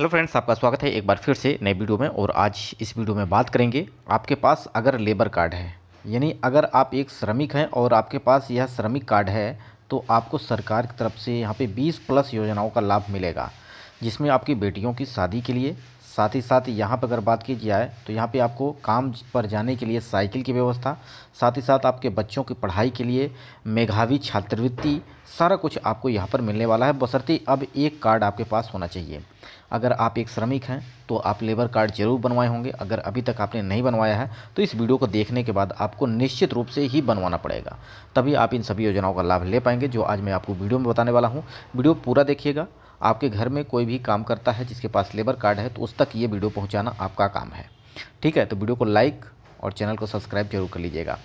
hello friends आपका स्वागत है एक बार फिर से नए वीडियो में और आज इस वीडियो में बात करेंगे आपके पास अगर लेबर कार्ड है यानी अगर आप एक श्रमिक हैं और आपके पास यह श्रमिक कार्ड है तो आपको सरकार की तरफ से यहाँ पे 20 प्लस योजनाओं का लाभ मिलेगा जिसमें आपकी बेटियों की शादी के लिए साथ ही साथ यहाँ पर अगर बात की जाए तो यहाँ पे आपको काम पर जाने के लिए साइकिल की व्यवस्था साथ ही साथ आपके बच्चों की पढ़ाई के लिए मेघावी छात्रवृत्ति सारा कुछ आपको यहाँ पर मिलने वाला है बसरती अब एक कार्ड आपके पास होना चाहिए अगर आप एक श्रमिक हैं तो आप लेबर कार्ड जरूर बनवाए होंगे अगर अभी तक आपने नहीं बनवाया है तो इस वीडियो को देखने के बाद आपको निश्चित रूप से ही बनवाना पड़ेगा तभी आप इन सभी योजनाओं का लाभ ले पाएंगे जो आज मैं आपको वीडियो में बताने वाला हूँ वीडियो पूरा देखिएगा आपके घर में कोई भी काम करता है जिसके पास लेबर कार्ड है तो उस तक ये वीडियो पहुँचाना आपका काम है ठीक है तो वीडियो को लाइक और चैनल को सब्सक्राइब जरूर कर लीजिएगा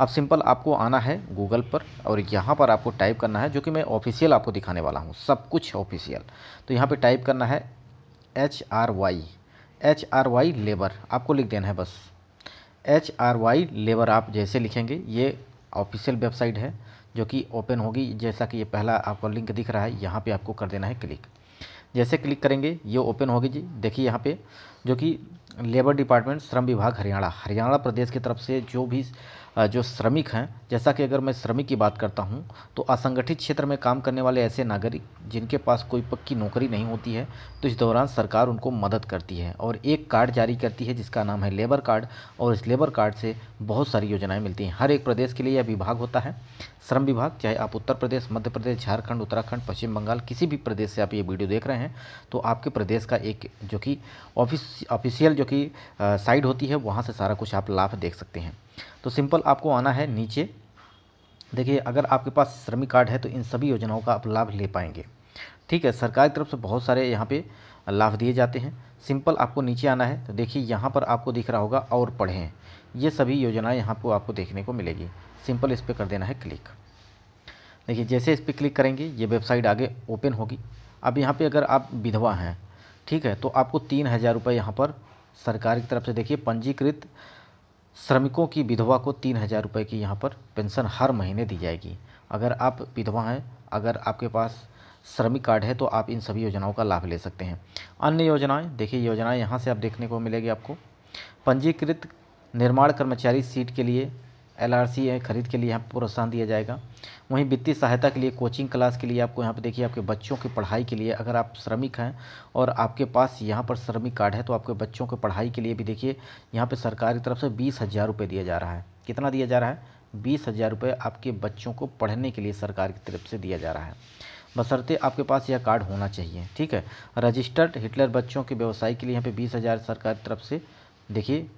अब सिंपल आपको आना है गूगल पर और यहाँ पर आपको टाइप करना है जो कि मैं ऑफिशियल आपको दिखाने वाला हूँ सब कुछ ऑफिशियल तो यहाँ पे टाइप करना है H R Y H R Y labour आपको लिख देना है बस एच आर वाई लेबर आप जैसे लिखेंगे ये ऑफिशियल वेबसाइट है जो कि ओपन होगी जैसा कि ये पहला आपको लिंक दिख रहा है यहाँ पे आपको कर देना है क्लिक जैसे क्लिक करेंगे ये ओपन होगी जी देखिए यहाँ पे जो कि लेबर डिपार्टमेंट श्रम विभाग हरियाणा हरियाणा प्रदेश की तरफ से जो भी जो श्रमिक हैं जैसा कि अगर मैं श्रमिक की बात करता हूं तो असंगठित क्षेत्र में काम करने वाले ऐसे नागरिक जिनके पास कोई पक्की नौकरी नहीं होती है तो इस दौरान सरकार उनको मदद करती है और एक कार्ड जारी करती है जिसका नाम है लेबर कार्ड और इस लेबर कार्ड से बहुत सारी योजनाएँ मिलती हैं हर एक प्रदेश के लिए यह विभाग होता है श्रम विभाग चाहे आप उत्तर प्रदेश मध्य प्रदेश झारखंड उत्तराखंड पश्चिम बंगाल किसी भी प्रदेश से आप ये वीडियो देख रहे हैं तो आपके प्रदेश का एक जो कि ऑफिस ऑफिशियल जो कि साइड होती है वहाँ से सारा कुछ आप लाभ देख सकते हैं तो सिंपल आपको आना है नीचे देखिए अगर आपके पास श्रमिक कार्ड है तो इन सभी योजनाओं का आप लाभ ले पाएंगे ठीक है सरकार की तरफ से बहुत सारे यहाँ पे लाभ दिए जाते हैं सिंपल आपको नीचे आना है तो देखिए यहाँ पर आपको दिख रहा होगा और पढ़ें ये सभी योजनाएं यहाँ पर आपको देखने को मिलेगी सिंपल इस पर कर देना है क्लिक देखिए जैसे इस पर क्लिक करेंगे ये वेबसाइट आगे ओपन होगी अब यहाँ पे अगर आप विधवा हैं ठीक है तो आपको तीन हज़ार रुपये यहाँ पर सरकार की तरफ से देखिए पंजीकृत श्रमिकों की विधवा को तीन हज़ार रुपये की यहाँ पर पेंशन हर महीने दी जाएगी अगर आप विधवा हैं अगर आपके पास श्रमिक कार्ड है तो आप इन सभी योजनाओं का लाभ ले सकते हैं अन्य योजनाएं देखिए योजनाएं यहाँ से आप देखने को मिलेगी आपको पंजीकृत निर्माण कर्मचारी सीट के लिए एलआरसी है खरीद के लिए यहाँ प्रोत्साहन दिया जाएगा वहीं वित्तीय सहायता के लिए कोचिंग क्लास के लिए आपको यहाँ पर देखिए आपके बच्चों की पढ़ाई के लिए अगर आप श्रमिक हैं और आपके पास यहाँ पर श्रमिक कार्ड है तो आपके बच्चों की पढ़ाई के लिए भी देखिए यहाँ पर सरकार की तरफ से बीस हज़ार रुपये दिया जा रहा है कितना दिया जा रहा है बीस हज़ार रुपये आपके बच्चों को पढ़ने के लिए सरकार की तरफ से दिया जा रहा है बसरते आपके पास यह कार्ड होना चाहिए ठीक है रजिस्टर्ड हिटलर बच्चों के व्यवसाय के लिए यहाँ पे बीस हज़ार सरकार की तरफ से देखिए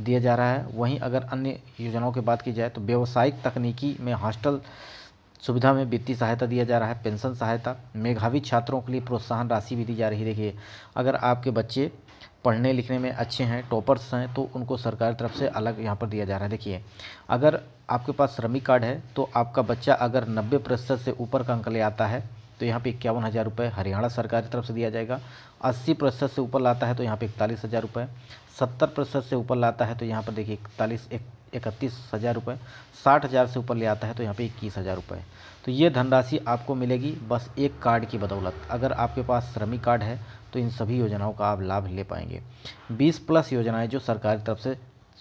दिया जा रहा है वहीं अगर अन्य योजनाओं की बात की जाए तो व्यावसायिक तकनीकी में हॉस्टल सुविधा में वित्तीय सहायता दिया जा रहा है पेंशन सहायता मेघावी छात्रों के लिए प्रोत्साहन राशि भी दी जा रही है देखिए अगर आपके बच्चे पढ़ने लिखने में अच्छे हैं टॉपर्स हैं तो उनको सरकार तरफ से अलग यहाँ पर दिया जा रहा है देखिए अगर आपके पास श्रमिक कार्ड है तो आपका बच्चा अगर नब्बे प्रतिशत से ऊपर का अंक ले आता है तो यहाँ पे इक्यावन हज़ार रुपये हरियाणा सरकार की तरफ से दिया जाएगा अस्सी प्रतिशत से ऊपर लाता है तो यहाँ पे इकतालीस हज़ार रुपये सत्तर प्रतिशत से ऊपर लाता है तो यहाँ पर देखिए इकतालीस एक इकतीस हज़ार रुपये साठ हज़ार से ऊपर ले आता है तो यहाँ पे इक्कीस हज़ार रुपये तो ये धनराशि आपको मिलेगी बस एक कार्ड की बदौलत अगर आपके पास श्रमिक कार्ड है तो इन सभी योजनाओं का आप लाभ ले पाएंगे बीस प्लस योजनाएँ जो सरकार की तरफ से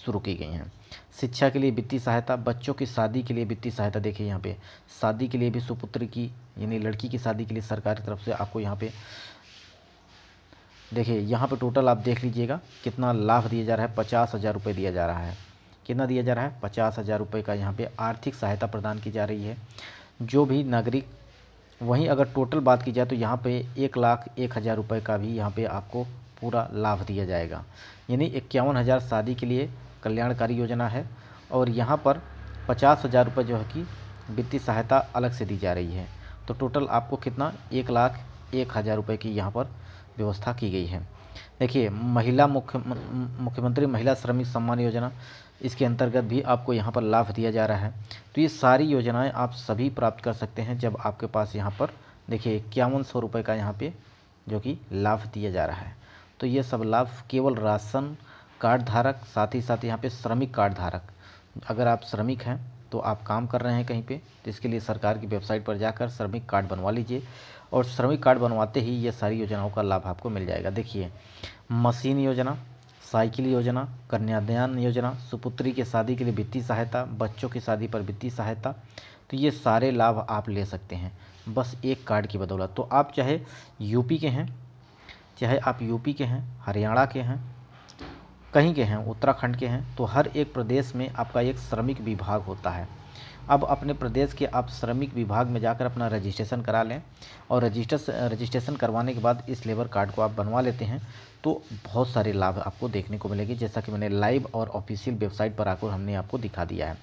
शुरू की गई हैं शिक्षा के लिए वित्तीय सहायता बच्चों की शादी के लिए वित्तीय सहायता देखिए यहाँ पे शादी के लिए भी सुपुत्र की यानी लड़की की शादी के लिए सरकार की तरफ से आपको यहाँ पे देखिए यहाँ पे टोटल आप देख लीजिएगा कितना लाभ दिया जा रहा है पचास हज़ार रुपये दिया जा रहा है कितना दिया जा रहा है पचास हज़ार रुपये का यहाँ पर आर्थिक सहायता प्रदान की जा रही है जो भी नागरिक वहीं अगर टोटल बात की जाए तो यहाँ पे एक लाख एक हज़ार रुपये का भी यहाँ पे आपको पूरा लाभ दिया जाएगा यानी इक्यावन हज़ार शादी के लिए कल्याणकारी योजना है और यहाँ पर पचास हज़ार रुपये जो है कि वित्तीय सहायता अलग से दी जा रही है तो टोटल आपको कितना एक लाख एक हज़ार रुपये की यहाँ पर व्यवस्था की गई है देखिए महिला मुख्य मुख्यमंत्री महिला श्रमिक सम्मान योजना इसके अंतर्गत भी आपको यहाँ पर लाभ दिया जा रहा है तो ये सारी योजनाएं आप सभी प्राप्त कर सकते हैं जब आपके पास यहाँ पर देखिए इक्यावन सौ रुपये का यहाँ पे जो कि लाभ दिया जा रहा है तो ये सब लाभ केवल राशन कार्ड धारक साथ ही साथ यहाँ पे श्रमिक कार्ड धारक अगर आप श्रमिक हैं तो आप काम कर रहे हैं कहीं पे तो इसके लिए सरकार की वेबसाइट पर जाकर श्रमिक कार्ड बनवा लीजिए और श्रमिक कार्ड बनवाते ही ये सारी योजनाओं का लाभ आपको मिल जाएगा देखिए मशीन योजना साइकिल योजना कन्यादान योजना सुपुत्री के शादी के लिए वित्तीय सहायता बच्चों की शादी पर वित्तीय सहायता तो ये सारे लाभ आप ले सकते हैं बस एक कार्ड की बदौलत तो आप चाहे यूपी के हैं चाहे आप यूपी के हैं हरियाणा के हैं कहीं के हैं उत्तराखंड के हैं तो हर एक प्रदेश में आपका एक श्रमिक विभाग होता है अब अपने प्रदेश के आप श्रमिक विभाग में जाकर अपना रजिस्ट्रेशन करा लें और रजिस्टर रजिस्ट्रेशन करवाने के बाद इस लेबर कार्ड को आप बनवा लेते हैं तो बहुत सारे लाभ आपको देखने को मिलेंगे जैसा कि मैंने लाइव और ऑफिशियल वेबसाइट पर आकर हमने आपको दिखा दिया है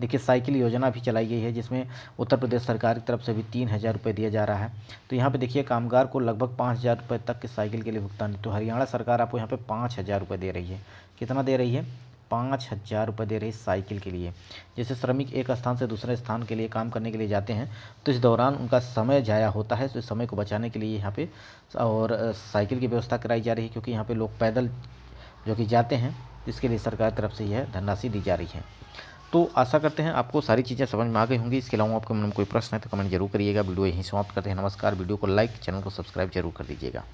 देखिए साइकिल योजना भी चलाई गई है जिसमें उत्तर प्रदेश सरकार की तरफ से भी तीन हज़ार रुपये दिया जा रहा है तो यहाँ पे देखिए कामगार को लगभग पाँच हज़ार रुपये तक के साइकिल के लिए भुगतान तो हरियाणा सरकार आपको यहाँ पे पाँच हज़ार रुपये दे रही है कितना दे रही है पाँच हज़ार रुपये दे रही साइकिल के लिए जैसे श्रमिक एक स्थान से दूसरे स्थान के लिए काम करने के लिए जाते हैं तो इस दौरान उनका समय ज़ाया होता है तो इस समय को बचाने के लिए यहाँ पे और साइकिल की व्यवस्था कराई जा रही है क्योंकि यहाँ पे लोग पैदल जो कि जाते हैं इसके लिए सरकार तरफ से यह धनराशि दी जा रही है तो आशा करते हैं आपको सारी चीज़ें समझ में आ गई होंगी इसके अलावा आपके मन में कोई प्रश्न है तो कमेंट जरूर करिएगा वीडियो यहीं समाप्त करते हैं नमस्कार वीडियो को लाइक चैनल को सब्सक्राइब जरूर कर दीजिएगा